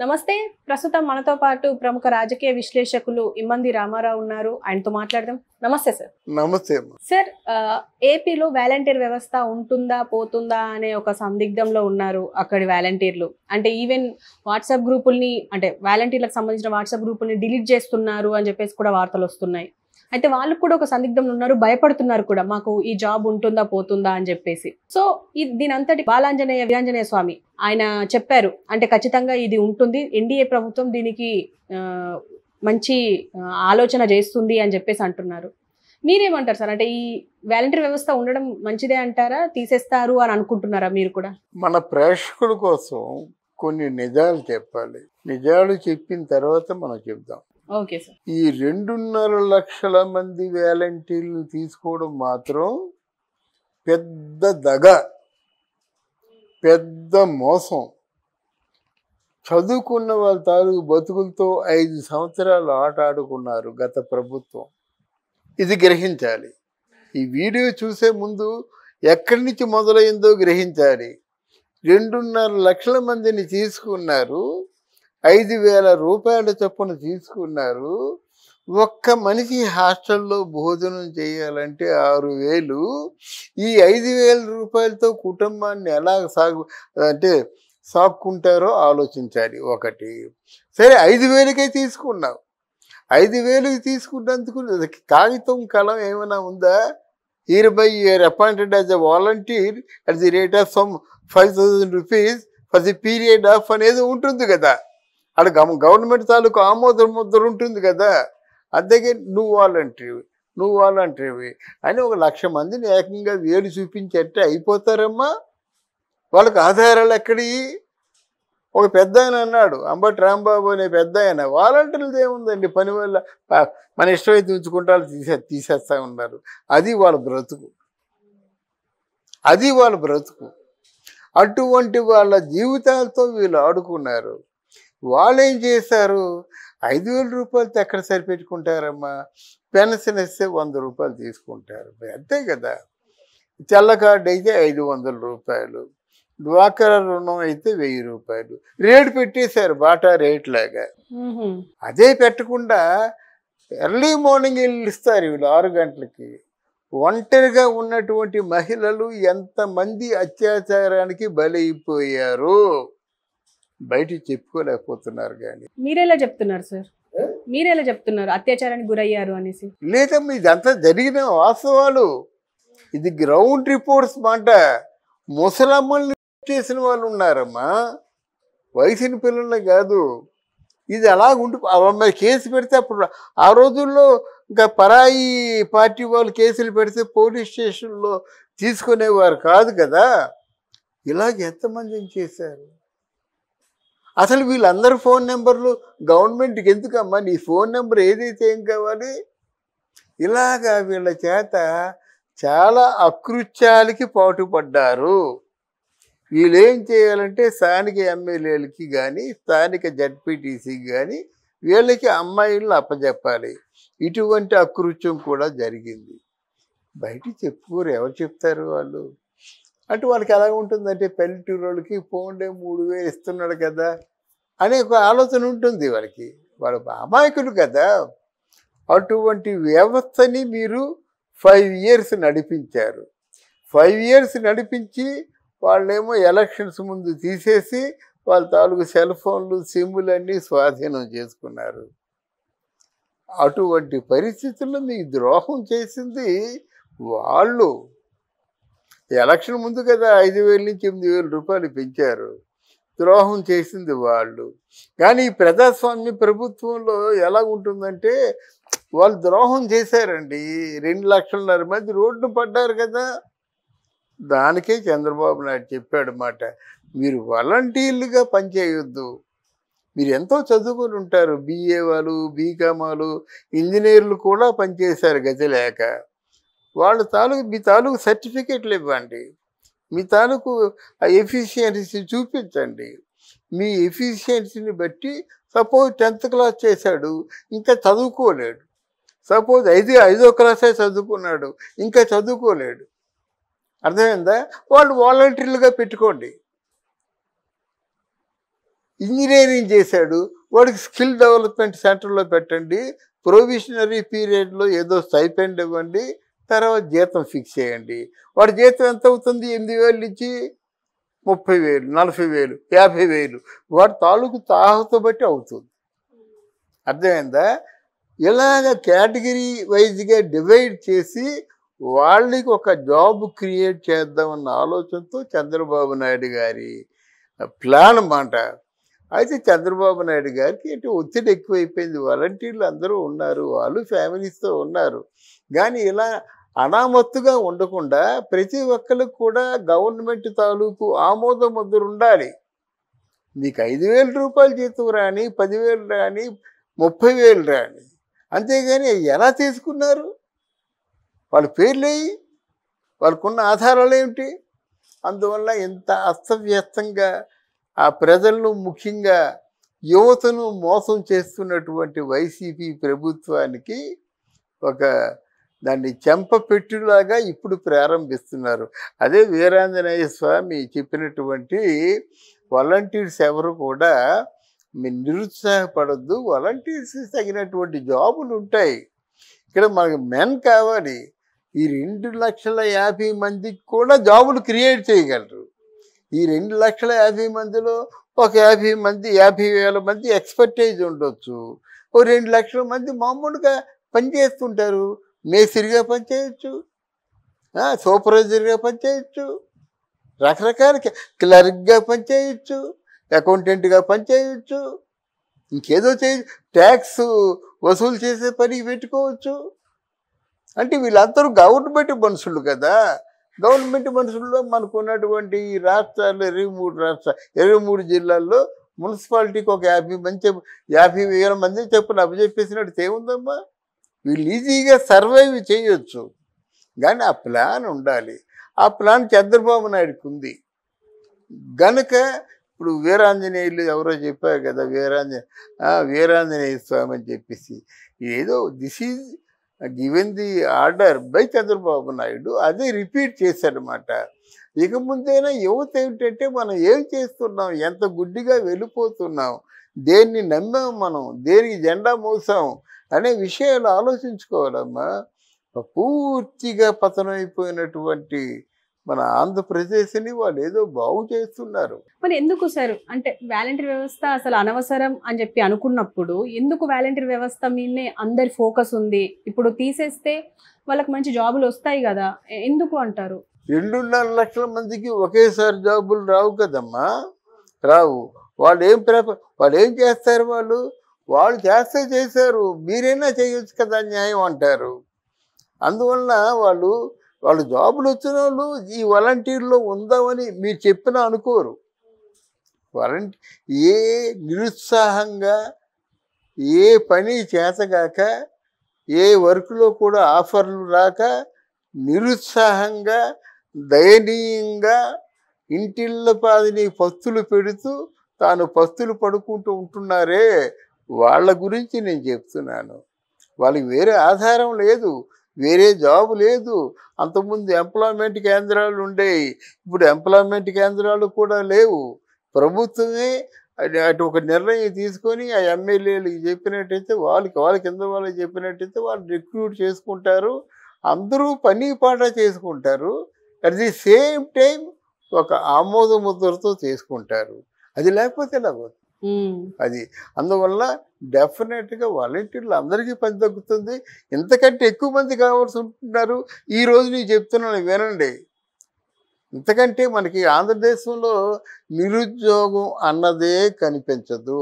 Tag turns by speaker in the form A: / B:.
A: నమస్తే ప్రస్తుతం మనతో పాటు ప్రముఖ రాజకీయ విశ్లేషకులు ఇమ్మంది రామారావు ఉన్నారు ఆయనతో మాట్లాడదాం నమస్తే సార్ నమస్తే సార్ ఏపీలో వాలంటీర్ వ్యవస్థ ఉంటుందా పోతుందా అనే ఒక సందిగ్ధంలో ఉన్నారు అక్కడి వాలంటీర్లు అంటే ఈవెన్ వాట్సాప్ గ్రూపుల్ని అంటే వాలంటీర్లకు సంబంధించిన వాట్సాప్ గ్రూపుల్ని డిలీట్ చేస్తున్నారు అని చెప్పేసి కూడా వార్తలు వస్తున్నాయి అయితే వాళ్ళు కూడా ఒక సందిగ్ధంలో ఉన్నారు భయపడుతున్నారు కూడా మాకు ఈ జాబ్ ఉంటుందా పోతుందా అని చెప్పేసి సో ఇది దీనంతటి బాలాంజనేయ వీరాంజనేయ స్వామి ఆయన చెప్పారు అంటే ఖచ్చితంగా ఇది ఉంటుంది ఎన్డీఏ ప్రభుత్వం దీనికి మంచి ఆలోచన చేస్తుంది అని చెప్పేసి అంటున్నారు మీరేమంటారు సార్ అంటే ఈ వాలంటీర్ వ్యవస్థ ఉండడం మంచిదే అంటారా తీసేస్తారు అని అనుకుంటున్నారా మీరు కూడా
B: మన ప్రేక్షకుల కోసం కొన్ని నిజాలు చెప్పాలి నిజాలు చెప్పిన తర్వాత మనం చెప్దాం ఈ రెండున్నర లక్షల మంది వ్యాలంటీర్లు తీసుకోవడం మాత్రం పెద్ద దగ పెద్ద మోసం చదువుకున్న వాళ్ళ తాలూకు బతుకులతో ఐదు సంవత్సరాలు ఆట ఆడుకున్నారు గత ప్రభుత్వం ఇది గ్రహించాలి ఈ వీడియో చూసే ముందు ఎక్కడి నుంచి మొదలైందో గ్రహించాలి రెండున్నర లక్షల మందిని తీసుకున్నారు ఐదు వేల రూపాయల చొప్పున తీసుకున్నారు ఒక్క మనిషి హాస్టల్లో భోజనం చేయాలంటే ఆరు వేలు ఈ ఐదు వేల రూపాయలతో కుటుంబాన్ని ఎలా సాగు అంటే సాక్కుంటారో ఆలోచించాలి ఒకటి సరే ఐదు వేలకే తీసుకున్నావు ఐదు వేలుకి తీసుకున్నందుకు కాగితం కలం ఏమైనా ఉందా year by year appointed as a volunteer at the rate of some five thousand rupees for the period of అనేది ఉంటుంది కదా అక్కడ గవర్నమెంట్ తాలూకు ఆమోదం ముద్ర ఉంటుంది కదా అందుకే నువ్వు వాలంటీర్వి నువ్వు వాలంటీర్వి అని ఒక లక్ష మందిని ఏకంగా వేలు చూపించేట్టే అయిపోతారమ్మా వాళ్ళకి ఆధారాలు ఎక్కడి ఒక పెద్ద ఆయన అన్నాడు అంబటి రాంబాబు అనే పెద్ద ఆయన వాలంటీర్లది ఏముందండి పని వల్ల మన ఇష్టమైతే ఉంచుకుంటారు తీసే తీసేస్తా ఉన్నారు అది వాళ్ళ బ్రతుకు అది వాళ్ళ బ్రతుకు అటువంటి వాళ్ళ జీవితాలతో వీళ్ళు ఆడుకున్నారు వాళ్ళు ఏం చేశారు ఐదు వేల రూపాయలతో ఎక్కడ సరిపెట్టుకుంటారమ్మా పెన్షన్ ఇస్తే వంద రూపాయలు తీసుకుంటారు అంతే కదా తెల్ల కార్డు అయితే ఐదు వందల రూపాయలు డ్వాకరా రుణం అయితే వెయ్యి రూపాయలు రేటు పెట్టేశారు బాటా రేట్ లాగా అదే పెట్టకుండా ఎర్లీ మార్నింగ్ వెళ్ళి ఇస్తారు వీళ్ళు ఆరు గంటలకి ఒంటరిగా ఉన్నటువంటి మహిళలు ఎంతమంది అత్యాచారానికి బలైపోయారు బయటికి చెప్పుకోలేకపోతున్నారు కానీ
A: మీరేలా చెప్తున్నారు సార్ మీరేలా చెప్తున్నారు అత్యాచారానికి గురయ్యారు అనేసి
B: లేదమ్మా ఇదంతా జరిగిన వాస్తవాలు ఇది గ్రౌండ్ రిపోర్ట్స్ మాట ముసలమ్మల్ని చేసిన వాళ్ళు ఉన్నారమ్మా వయసిన పిల్లల్ని కాదు ఇది అలా ఉండి మీద కేసు పెడితే అప్పుడు ఆ రోజుల్లో ఇంకా పరాయి పార్టీ వాళ్ళు కేసులు పెడితే పోలీస్ స్టేషన్లో తీసుకునేవారు కాదు కదా ఇలాగ ఎంతమందిని చేశారు అసలు వీళ్ళందరి ఫోన్ నెంబర్లు గవర్నమెంట్కి ఎందుకమ్మా నీ ఫోన్ నెంబర్ ఏదైతే ఏం కావాలి ఇలాగా వీళ్ళ చేత చాలా అకృత్యాలకి పాటుపడ్డారు వీళ్ళు ఏం చేయాలంటే స్థానిక ఎమ్మెల్యేలకి కానీ స్థానిక జడ్పీటీసీకి కానీ వీళ్ళకి అమ్మాయిలను అప్పజెప్పాలి ఇటువంటి అకృత్యం కూడా జరిగింది బయట చెప్పుకోరు ఎవరు చెప్తారు వాళ్ళు అంటే వాళ్ళకి ఎలా ఉంటుందంటే పల్లెటూరు పోండే మూడు వేలు ఇస్తున్నాడు కదా అనే ఒక ఆలోచన ఉంటుంది వాళ్ళకి వాళ్ళ అమాయకులు కదా అటువంటి వ్యవస్థని మీరు ఫైవ్ ఇయర్స్ నడిపించారు ఫైవ్ ఇయర్స్ నడిపించి వాళ్ళేమో ఎలక్షన్స్ ముందు తీసేసి వాళ్ళ తాలూకు సెల్ ఫోన్లు అన్నీ స్వాధీనం చేసుకున్నారు అటువంటి పరిస్థితుల్లో మీకు ద్రోహం చేసింది వాళ్ళు ఎలక్షన్ ముందు కదా ఐదు వేల నుంచి ఎనిమిది వేల రూపాయలు పెంచారు ద్రోహం చేసింది వాళ్ళు కానీ ఈ ప్రజాస్వామ్య ప్రభుత్వంలో ఎలా ఉంటుందంటే వాళ్ళు ద్రోహం చేశారండి రెండు లక్షలన్నర మంది రోడ్డు పడ్డారు కదా దానికే చంద్రబాబు నాయుడు చెప్పాడు మీరు వాలంటీర్లుగా పనిచేయొద్దు మీరు ఎంతో చదువుకుని ఉంటారు బీఏ వాళ్ళు బీకామాలు ఇంజనీర్లు కూడా పనిచేశారు గతి లేక వాళ్ళ తాలూకు మీ తాలూకు సర్టిఫికేట్లు ఇవ్వండి మీ తాలూకు ఎఫిషియన్సీ చూపించండి మీ ఎఫిషియన్సీని బట్టి సపోజ్ టెన్త్ క్లాస్ చేశాడు ఇంకా చదువుకోలేడు సపోజ్ ఐదు ఐదో క్లాసే చదువుకున్నాడు ఇంకా చదువుకోలేడు అర్థమైందా వాళ్ళు వాలంటీర్లుగా పెట్టుకోండి ఇంజనీరింగ్ చేశాడు వాడికి స్కిల్ డెవలప్మెంట్ సెంటర్లో పెట్టండి ప్రొవిషనరీ పీరియడ్లో ఏదో స్టైపెండ్ ఇవ్వండి తర్వాత జీతం ఫిక్స్ చేయండి వాడి జీతం ఎంత అవుతుంది ఎనిమిది వేలు ఇచ్చి ముప్పై వేలు నలభై వేలు యాభై వేలు వాడి తాలూకు తాహత బట్టి అవుతుంది అర్థమైందా ఇలాగ కేటగిరీ వైజ్గా డివైడ్ చేసి వాళ్ళకి ఒక జాబ్ క్రియేట్ చేద్దామన్న ఆలోచనతో చంద్రబాబు నాయుడు గారి ప్లాన్ అన్నమాట అయితే చంద్రబాబు నాయుడు గారికి అంటే ఒత్తిడి ఎక్కువైపోయింది వాలంటీర్లు అందరూ ఉన్నారు వాళ్ళు ఫ్యామిలీస్తో ఉన్నారు కానీ ఇలా అనామత్తుగా ఉండకుండా ప్రతి ఒక్కరికి కూడా గవర్నమెంట్ తాలూకు ఆమోద ముద్ర ఉండాలి నీకు ఐదు వేల రూపాయలు జీతం రాని పదివేలు రాని ముప్పై వేలు రాని అంతేగాని ఎలా తీసుకున్నారు వాళ్ళ పేర్లు వాళ్ళకున్న ఆధారాలు ఏమిటి అందువల్ల ఇంత అస్తవ్యస్తంగా ఆ ప్రజలను ముఖ్యంగా యువతను మోసం చేస్తున్నటువంటి వైసీపీ ప్రభుత్వానికి ఒక దాన్ని చెంపపెట్టులాగా ఇప్పుడు ప్రారంభిస్తున్నారు అదే వీరాంజనేయ స్వామి చెప్పినటువంటి వాలంటీర్స్ ఎవరు కూడా మీరు నిరుత్సాహపడద్దు వాలంటీర్స్ తగినటువంటి జాబులు ఉంటాయి ఇక్కడ మనకు మెన్ కావాలి ఈ రెండు లక్షల యాభై మందికి కూడా జాబులు క్రియేట్ చేయగలరు ఈ రెండు లక్షల యాభై మందిలో ఒక యాభై మంది యాభై వేల మంది ఎక్స్పర్టైజ్ ఉండొచ్చు ఓ రెండు లక్షల మంది మామూలుగా పనిచేస్తుంటారు మేస్త్రిగా పనిచేయచ్చు సూపర్వైజర్గా పనిచేయచ్చు రకరకాల క్లర్క్గా పనిచేయచ్చు అకౌంటెంట్గా పనిచేయచ్చు ఇంకేదో చేయ ట్యాక్స్ వసూలు చేసే పని పెట్టుకోవచ్చు అంటే వీళ్ళందరూ గవర్నమెంట్ మనుషులు కదా గవర్నమెంట్ మనుషుల్లో మనకు ఉన్నటువంటి ఈ రాష్ట్రాలు ఇరవై మూడు రాష్ట్రాలు ఇరవై మూడు జిల్లాల్లో మున్సిపాలిటీకి ఒక యాభై మంది యాభై వేల మంది చెప్పిన అభిజెప్పేసినట్టు ఏముందమ్మా వీళ్ళు ఈజీగా సర్వైవ్ చేయొచ్చు కానీ ఆ ప్లాన్ ఉండాలి ఆ ప్లాన్ చంద్రబాబు నాయుడుకి ఉంది గనుక ఇప్పుడు వీరాంజనేయులు ఎవరో చెప్పారు కదా వీరాంజనే వీరాంజనేయ స్వామి అని చెప్పేసి ఏదో this is given the order by Chandrababu Naidu అదే రిపీట్ చేశాడనమాట ఇక ముందైనా యువత ఏమిటంటే మనం ఏం చేస్తున్నాం ఎంత గుడ్డిగా వెళ్ళిపోతున్నాం దేన్ని నమ్మాం మనం దేనికి జెండా మోసాం అనే విషయాలు ఆలోచించుకోవాలమ్మా పూర్తిగా పతనమైపోయినటువంటి మన ఆంధ్రప్రదేశ్ని వాళ్ళు ఏదో బాగు చేస్తున్నారు
A: మరి ఎందుకు సార్ అంటే వాలంటీర్ వ్యవస్థ అసలు అనవసరం అని చెప్పి అనుకున్నప్పుడు ఎందుకు వాలంటీర్ వ్యవస్థ మీదనే అందరి ఫోకస్ ఉంది ఇప్పుడు తీసేస్తే వాళ్ళకి మంచి జాబులు వస్తాయి కదా ఎందుకు
B: అంటారు రెండున్నర లక్షల మందికి ఒకేసారి జాబులు రావు కదమ్మా రావు వాళ్ళు ఏం ప్రేప వాళ్ళు ఏం చేస్తారు వాళ్ళు వాళ్ళు చేస్తే చేశారు మీరైనా చేయొచ్చు కదా న్యాయం అంటారు అందువలన వాళ్ళు వాళ్ళు జాబులు వచ్చిన వాళ్ళు ఈ వాలంటీర్లో ఉందామని మీరు చెప్పినా అనుకోరు వాలంటీ ఏ నిరుత్సాహంగా ఏ పని చేతగాక ఏ వర్క్లో కూడా ఆఫర్లు రాక నిరుత్సాహంగా దయనీయంగా ఇంటిళ్ళ పాదిని పత్తులు పెడుతూ తాను పత్తులు పడుకుంటూ ఉంటున్నారే వాళ్ళ గురించి నేను చెప్తున్నాను వాళ్ళకి వేరే ఆధారం లేదు వేరే జాబ్ లేదు అంతకుముందు ఎంప్లాయ్మెంట్ కేంద్రాలు ఉండేవి ఇప్పుడు ఎంప్లాయ్మెంట్ కేంద్రాలు కూడా లేవు ప్రభుత్వమే అటు ఒక నిర్ణయం తీసుకొని ఆ ఎమ్మెల్యేలకు చెప్పినట్టయితే వాళ్ళకి వాళ్ళ కింద వాళ్ళకి చెప్పినట్టయితే వాళ్ళు రిక్రూట్ చేసుకుంటారు అందరూ పని పాట చేసుకుంటారు అట్ ది సేమ్ టైం ఒక ఆమోద ముద్రతో చేసుకుంటారు అది లేకపోతే లేకపోతే అది అందువల్ల డెఫినెట్గా వాలంటీర్లు అందరికీ పని తగ్గుతుంది ఇంతకంటే ఎక్కువ మంది కావాల్సి ఉంటున్నారు ఈరోజు నేను చెప్తున్నాను వినండి ఇంతకంటే మనకి ఆంధ్రదేశంలో నిరుద్యోగం అన్నదే కనిపించదు